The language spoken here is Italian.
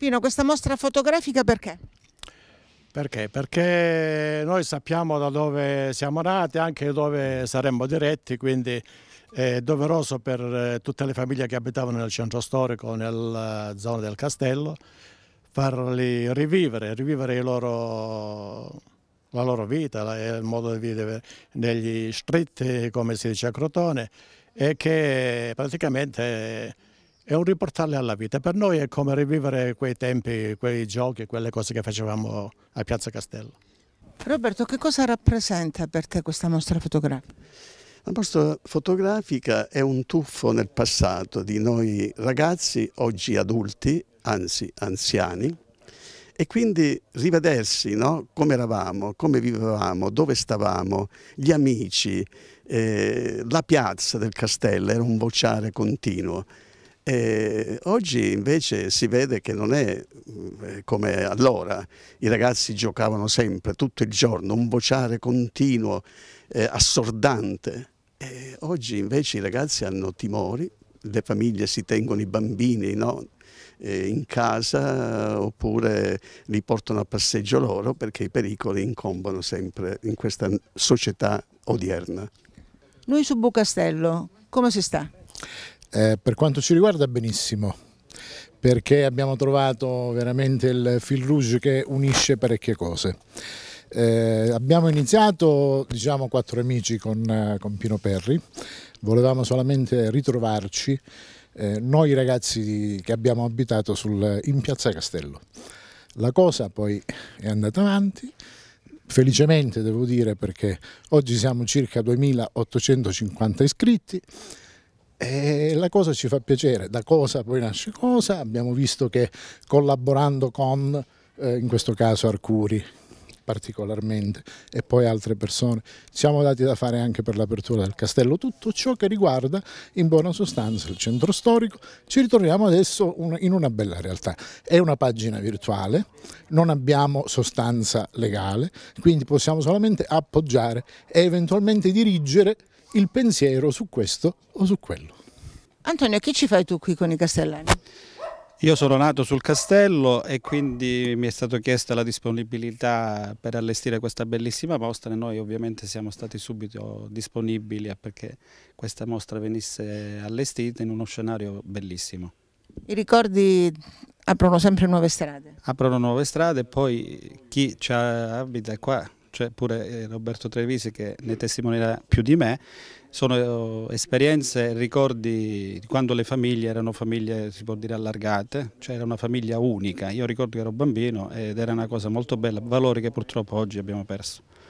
Pino, questa mostra fotografica perché? Perché? Perché noi sappiamo da dove siamo nati, anche dove saremmo diretti, quindi è doveroso per eh, tutte le famiglie che abitavano nel centro storico, nella eh, zona del castello, farli rivivere, rivivere loro, la loro vita, eh, il modo di vivere negli stretti, come si dice a Crotone, e che praticamente è un riportarle alla vita. Per noi è come rivivere quei tempi, quei giochi, quelle cose che facevamo a Piazza Castello. Roberto, che cosa rappresenta per te questa mostra fotografica? La mostra fotografica è un tuffo nel passato di noi ragazzi, oggi adulti, anzi anziani, e quindi rivedersi, no? come eravamo, come vivevamo, dove stavamo, gli amici, eh, la piazza del castello era un vociare continuo. E oggi invece si vede che non è mm, eh, come allora, i ragazzi giocavano sempre, tutto il giorno, un vociare continuo, eh, assordante. E oggi invece i ragazzi hanno timori, le famiglie si tengono i bambini no? eh, in casa oppure li portano a passeggio loro perché i pericoli incombono sempre in questa società odierna. Lui su Bucastello, come si sta? Eh, per quanto ci riguarda benissimo, perché abbiamo trovato veramente il fil rouge che unisce parecchie cose. Eh, abbiamo iniziato, diciamo, quattro amici con, eh, con Pino Perri, volevamo solamente ritrovarci eh, noi ragazzi che abbiamo abitato sul, in Piazza Castello. La cosa poi è andata avanti, felicemente devo dire perché oggi siamo circa 2850 iscritti, e la cosa ci fa piacere, da cosa poi nasce cosa, abbiamo visto che collaborando con, eh, in questo caso Arcuri particolarmente, e poi altre persone, siamo dati da fare anche per l'apertura del castello, tutto ciò che riguarda in buona sostanza il centro storico, ci ritorniamo adesso in una bella realtà, è una pagina virtuale, non abbiamo sostanza legale, quindi possiamo solamente appoggiare e eventualmente dirigere il pensiero su questo o su quello. Antonio, che ci fai tu qui con i castellani? Io sono nato sul castello e quindi mi è stata chiesta la disponibilità per allestire questa bellissima mostra e noi ovviamente siamo stati subito disponibili perché questa mostra venisse allestita in uno scenario bellissimo. I ricordi aprono sempre nuove strade? Aprono nuove strade e poi chi ci abita qua c'è cioè pure eh, Roberto Trevisi che ne testimonierà più di me, sono eh, esperienze e ricordi di quando le famiglie erano famiglie, si può dire, allargate, cioè era una famiglia unica. Io ricordo che ero bambino ed era una cosa molto bella, valori che purtroppo oggi abbiamo perso.